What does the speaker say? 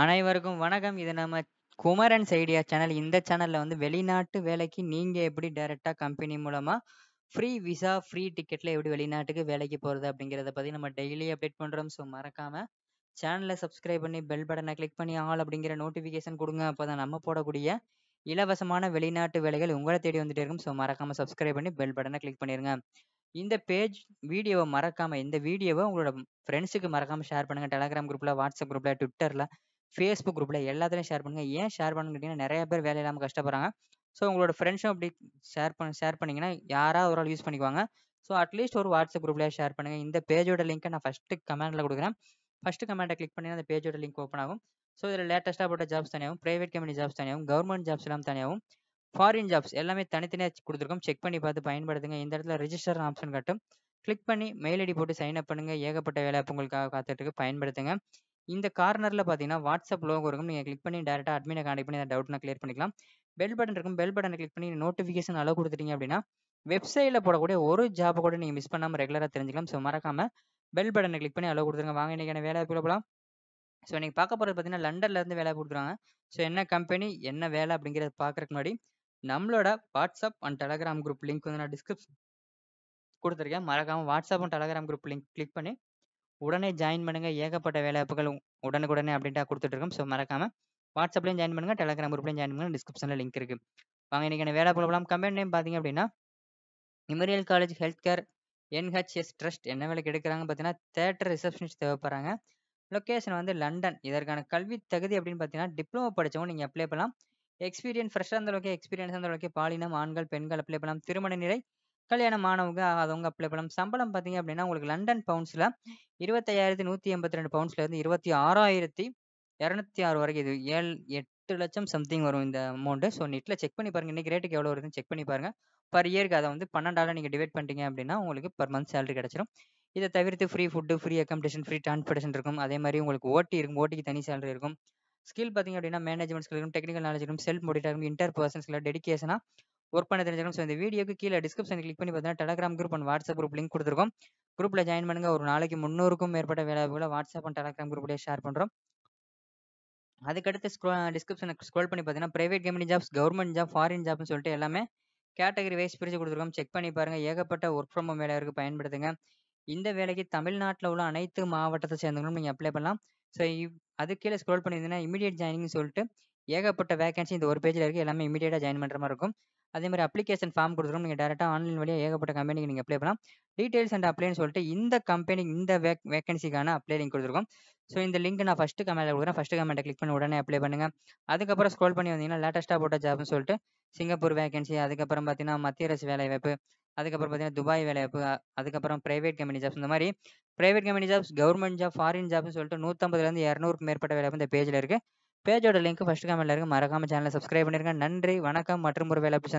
அனைவருக்கும் வணக்கம் இது நம்ம குமரன்ஸ் ஐடியா சேனல் இந்த சேனலில் வந்து வெளிநாட்டு வேலைக்கு நீங்கள் எப்படி டைரெக்டாக கம்பெனி மூலமாக ஃப்ரீ விசா ஃப்ரீ டிக்கெட்டில் எப்படி வெளிநாட்டுக்கு வேலைக்கு போகிறது அப்படிங்கிறத பற்றி நம்ம டெய்லி அப்டேட் பண்ணுறோம் ஸோ மறக்காமல் சேனலை சப்ஸ்கிரைப் பண்ணி பெல் பட்டனை கிளிக் பண்ணி ஆள் அப்படிங்கிற நோட்டிஃபிகேஷன் கொடுங்க அப்போ தான் நம்ம போடக்கூடிய இலவசமான வெளிநாட்டு வேலைகள் உங்களை தேடி வந்துட்டே இருக்கும் ஸோ மறக்காமல் சப்ஸ்கிரைப் பண்ணி பெல் பட்டனை கிளிக் பண்ணிடுங்க இந்த பேஜ் வீடியோவை மறக்காமல் இந்த வீடியோவை உங்களோட ஃப்ரெண்ட்ஸுக்கு மறக்காமல் ஷேர் பண்ணுங்கள் டெலகிராம் குரூப்பில் வாட்ஸ்அப் குரூப்பில் ட்விட்டரில் ஃபேஸ்புக் குரூப்பில் எல்லாத்துலையும் ஷேர் பண்ணுங்கள் ஏன் ஷேர் பண்ணணும்னு கேட்டிங்கன்னா நிறைய பேர் வேலை இல்லாமல் கஷ்டப்படுறாங்க ஸோ உங்களோட ஃப்ரெண்ட்ஸும் அப்படி ஷேர் பண்ண ஷேர் பண்ணிங்கன்னா யாராவது ஒரு ஆள் யூஸ் பண்ணிக்குவாங்க ஸோ அட்லீஸ்ட் ஒரு வாட்ஸ்அப் குரூப்லேயே ஷேர் பண்ணுங்கள் இந்த பேஜோட லிங்க்கை நான் ஃபஸ்ட்டு கமெண்டில் கொடுக்குறேன் ஃபஸ்ட்டு கமெண்ட்டை கிளிக் பண்ணி அந்த பேஜோட லிங்க் ஓப்பன் ஆகும் ஸோ இதில் லேட்டஸ்ட்டாக போட்ட ஜாப்ஸ் தனியாகவும் ப்ரைவேட் கம்பெனி ஜாப்ஸ் தனியாகவும் கவர்மெண்ட் ஜாப்ஸ் எல்லாம் தனியாகவும் ஃபாரின் ஜாப்ஸ் எல்லாமே தனித்தனியாக கொடுத்துருக்கோம் செக் பண்ணி பார்த்து பயன்படுத்துங்க இந்த இடத்துல ரிஜிஸ்டர் ஆப்ஷன் கட்டும் கிளிக் பண்ணி மெயில் ஐடி போட்டு சைன் அப் பண்ணுங்கள் ஏகப்பட்ட வேலை உங்களுக்காக காத்துட்ருக்கு பயன்படுத்துங்க இந்த கார்னரில் பார்த்தீங்கன்னா வாட்ஸ்அப் லோகோ இருக்கும் நீங்கள் கிளிக் பண்ணி டேரெக்டாக அட்மினை காண்டக்ட் பண்ணி அந்த டவுட்னா கிளியர் பண்ணிக்கலாம் பெல் பட்டன் இருக்கும் பெல் பட்டனை கிளிக் பண்ணி நோட்டிஃபிகேஷன் அளவு கொடுத்துட்டீங்க அப்படின்னா வெப்சைட்டில் போடக்கூடிய ஒரு ஜாப் கூட நீங்கள் மிஸ் பண்ணாமல் ரெகுலராக தெரிஞ்சுக்கலாம் ஸோ மறக்காமல் பெல் பட்டனை கிளிக் பண்ணி அளவு கொடுத்துருங்க வாங்க இன்றைக்கான வேலை வாய்ப்பு போகலாம் ஸோ இன்றைக்கி பார்க்க போகிறது பார்த்தீங்கன்னா லண்டன்லேருந்து வேலை கொடுத்துருவாங்க ஸோ என்ன கம்பெனி என்ன வேலை அப்படிங்கிறத பார்க்குறக்கு முன்னாடி நம்மளோட WhatsApp and Telegram group link வந்து நான் டிஸ்கிரிப்ஷன் கொடுத்துருக்கேன் மறக்காமல் WhatsApp and Telegram group link click பண்ணி உடனே ஜாயின் பண்ணுங்க ஏகப்பட்ட வேலைவாய்ப்புகள் உடனுக்குடனே அப்படின்ட்டா கொடுத்துட்ருக்கோம் ஸோ மறக்காமல் வாட்ஸ்அப்லையும் ஜாயின் பண்ணுங்க டெலகிராம் குரூப்லையும் ஜாயின் பண்ணுங்க டிஸ்கிரிப்ஷனில் லிங்க் இருக்கு வாங்க இன்னைக்கு வேலை போகலாம் கம்பெனி நேம் பார்த்தீங்க அப்படின்னா memorial college health care NHS trust என்ன வேலைக்கு எடுக்கிறாங்க பார்த்தீங்கன்னா தேட்டர் ரிசப்ஷனிஸ்ட் தேவைப்படுறாங்க லொக்கேஷன் வந்து லண்டன் இதற்கான கல்வி தகுதி அப்படின்னு பார்த்தீங்கன்னா டிப்ளமோ படித்தவங்க நீங்கள் அப்ளை பண்ணலாம் எக்ஸ்பீரியன்ஸ் ஃப்ரெஷ்ஷாக இருந்தாலும் ஓகே எக்ஸ்பீரியன்ஸாக இருந்தாலும் ஓகே பாலினம் ஆண்கள் பெண்கள் அப்ளை பண்ணலாம் திருமண நிலை கல்யாணம் ஆனவங்க ஆகாதவங்க அப்ளை பண்ணலாம் சம்பளம் பார்த்தீங்க அப்படின்னா உங்களுக்கு லண்டன் பவுன்ஸில் இருபத்தையாயிரத்தி நூற்றி எண்பத்தி ரெண்டு இருந்து இருபத்தி ஆறாயிரத்தி இரநூத்தி ஆறு வரைக்கும் இது ஏழு எட்டு லட்சம் சம்திங் வரும் இந்த அமௌண்ட்டு ஸோ நெட்டில் செக் பண்ணி பாருங்கள் இன்றைக்கி ரேட்டுக்கு எவ்வளோ வருதுன்னு செக் பண்ணி பாருங்கள் பர் இயருக்கு அதை வந்து பன்னெண்டால் நீங்கள் டிவைட் பண்ணிட்டீங்க அப்படின்னா உங்களுக்கு பர் மந்த் சேலரி கிடச்சிரும் இதை தவிர்த்து free food free accommodation free transportation இருக்கும் அதே மாதிரி உங்களுக்கு ஓட்டி இருக்கும் ஓட்டிக்கு தனி சேலரி இருக்கும் ஸ்கில் பார்த்தீங்க அப்படின்னா மேனேஜ்மெண்ட் ஸ்கில் இருக்கும் டெக்னிக்கல் நாலேஜ் இருக்கும் செல்ஃப் மோடிட்டாக இருக்கும் இன்டர் பர்சன் டெடிக்கேஷனாக ஒர்க் பண்ண தெரிஞ்சுக்கணும் ஸோ இந்த வீடியோக்கு கீழே டிஸ்கிரிப்ஷன் கிளிக் பண்ணி பார்த்தீங்கன்னா Telegram group and WhatsApp group link கொடுத்துருக்கோம் குரூப்பில் ஜாயின் பண்ணுங்கள் ஒரு நாளைக்கு முந்நூறுக்கும் மேற்பட்ட வேலைவாய்ப்புகளை வாட்ஸ்அப் அண்ட் டெலகிராம் குரூப்லேயே ஷேர் பண்ணுறோம் அதுக்கடுத்து ஸ்க்ரோ டிஸ்கிரிப்ஷனை ஸ்க்ரோல் பண்ணி பார்த்தீங்கன்னா private company jobs government job foreign ஜாப்னு சொல்லிட்டு எல்லாமே கேட்டகரி வைஸ் பிரித்து கொடுத்துருக்கோம் செக் பண்ணி பாருங்கள் ஏகப்பட்ட ஒர்க் ஃப்ரம் ஹோம் வேலைக்கு பயன்படுத்துங்க இந்த வேலைக்கு தமிழ்நாட்டில் உள்ள அனைத்து மாவட்டத்தை சேர்ந்தவங்களும் நீங்கள் அப்ளை பண்ணலாம் ஸோ அது கீழே ஸ்க்ரோல் பண்ணியிருந்தீங்கன்னா இமீடியட் ஜாயினிங்னு சொல்லிட்டு ஏகப்பட்ட வேகன்சி இந்த ஒரு பேஜில் இருக்குது எல்லாமே இமீடியட்டாக ஜாயின் பண்ணுற மாதிரி இருக்கும் அதே மாதிரி அப்ளிகேஷன் ஃபார்ம் கொடுத்துருவோம் நீங்கள் டேரெக்டாக ஆன்லைன் வழியாக ஏகப்பட்ட கம்பெனிக்கு நீங்கள் அப்ளை பண்ணலாம் டீடைல்ஸ் அண்ட் அப்ளைன்னு சொல்லிட்டு இந்த கம்பெனி இந்த வே வேகன்சிக்கான அப்ளை லிங்க் கொடுத்துருக்கோம் ஸோ இந்த லிங்க் நான் ஃபஸ்ட்டு கமெண்ட்டில் கொடுக்குறேன் ஃபஸ்ட்டு கமெண்ட் கிளிக் பண்ணி உடனே அப்ளை பண்ணுங்கள் அதுக்கப்புறம் ஸ்க்ரோல் பண்ணி வந்தீங்கன்னா லேட்டஸ்ட்டாக போட்ட ஜாப்னு சொல்லிட்டு சிங்கப்பூர் வேகன்சி அதுக்கப்புறம் பார்த்தீங்கன்னா மத்திய அரசு வேலைவாய்ப்பு அதுக்கப்புறம் பார்த்தீங்கன்னா துபாய் வேலைவாய்ப்பு அதுக்கப்புறம் ப்ரைவேட் கம்பெனி ஜாப்ஸ் இந்த மாதிரி private company jobs government job foreign ஜாப்னு சொல்லிட்டு நூற்றம்பதுலேருந்து இரநூறுக்கு மேற்பட்ட வேலைவாய்ப்பு இந்த பேஜில் இருக்குது பேஜோட லிங்க் ஃபஸ்ட் கமெண்ட்டில் இருக்கு மறக்காம சேனலை சப்ஸ்கிரைப் பண்ணிருங்க நன்றி வணக்கம் மற்றும் ஒரு வேலை